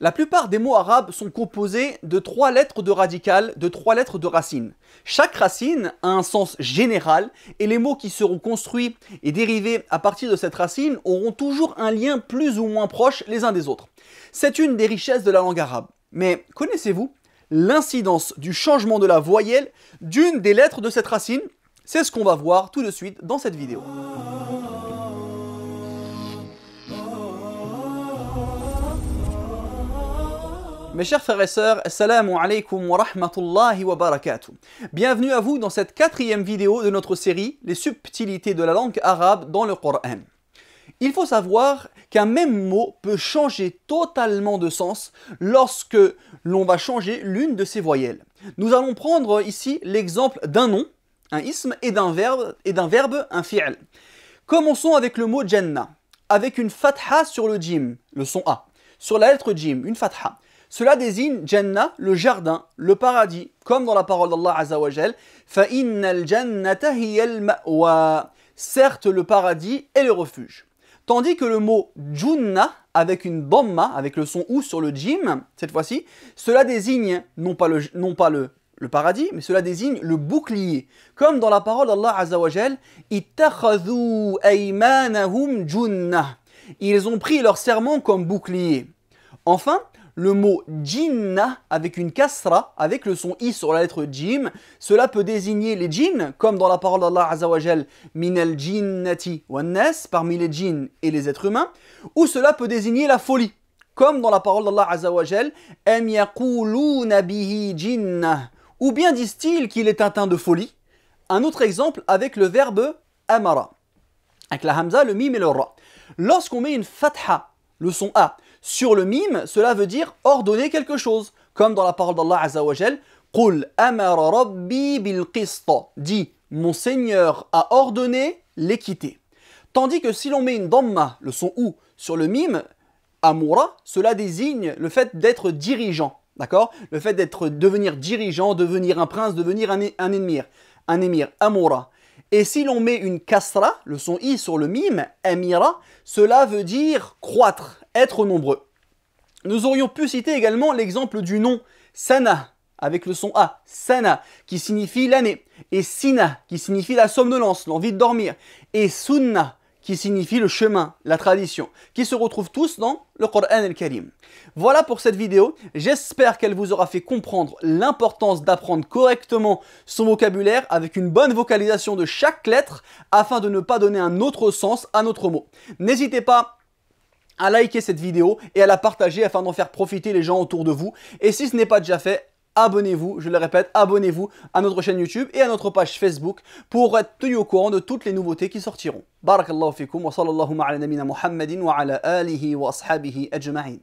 La plupart des mots arabes sont composés de trois lettres de radical, de trois lettres de racine. Chaque racine a un sens général et les mots qui seront construits et dérivés à partir de cette racine auront toujours un lien plus ou moins proche les uns des autres. C'est une des richesses de la langue arabe. Mais connaissez-vous l'incidence du changement de la voyelle d'une des lettres de cette racine C'est ce qu'on va voir tout de suite dans cette vidéo. Mes chers frères et sœurs, salam alaikum wa rahmatullahi wa barakatuh. Bienvenue à vous dans cette quatrième vidéo de notre série Les subtilités de la langue arabe dans le Coran. Il faut savoir qu'un même mot peut changer totalement de sens lorsque l'on va changer l'une de ses voyelles. Nous allons prendre ici l'exemple d'un nom, un isme, et d'un verbe, et d'un verbe, un fi'l. Commençons avec le mot jannah, avec une fatha sur le jim, le son A, sur la lettre jim, une fatha. Cela désigne Jannah, le jardin, le paradis, comme dans la parole d'Allah wa Certes, le paradis est le refuge. Tandis que le mot Junna, avec une Dhamma, avec le son ou sur le jim, cette fois-ci, cela désigne non pas, le, non pas le, le paradis, mais cela désigne le bouclier. Comme dans la parole d'Allah Azzawajal, Ils ont pris leur serment comme bouclier. Enfin, le mot "jinna avec une kasra, avec le son i sur la lettre jim, cela peut désigner les djinns, comme dans la parole d'Allah Azawajal, minal jinnati wannes, parmi les djinns et les êtres humains, ou cela peut désigner la folie, comme dans la parole d'Allah Azawajal, em yaquluna bihi ou bien disent-ils qu'il est atteint de folie. Un autre exemple avec le verbe amara, avec la hamza, le mim et le ra. Lorsqu'on met une fatha, le son a, sur le mime, cela veut dire ordonner quelque chose. Comme dans la parole d'Allah Azzawajal, Qul amara rabbi bil Dit, mon Seigneur a ordonné l'équité. Tandis que si l'on met une damma, le son ou, sur le mime, amura, cela désigne le fait d'être dirigeant. D'accord Le fait d'être, devenir dirigeant, devenir un prince, devenir un, émir. Un émir, amura. Et si l'on met une kasra, le son i sur le mime, amira, cela veut dire croître, être nombreux. Nous aurions pu citer également l'exemple du nom sana, avec le son A, sana, qui signifie l'année, et sina, qui signifie la somnolence, l'envie de dormir, et sunna, qui signifie le chemin, la tradition, qui se retrouvent tous dans le Coran al-Karim. Voilà pour cette vidéo, j'espère qu'elle vous aura fait comprendre l'importance d'apprendre correctement son vocabulaire avec une bonne vocalisation de chaque lettre afin de ne pas donner un autre sens à notre mot. N'hésitez pas à liker cette vidéo et à la partager afin d'en faire profiter les gens autour de vous. Et si ce n'est pas déjà fait, abonnez-vous, je le répète, abonnez-vous à notre chaîne YouTube et à notre page Facebook pour être tenu au courant de toutes les nouveautés qui sortiront. Barakallahu sallallahu Muhammadin wa ala alihi wa ajma'in.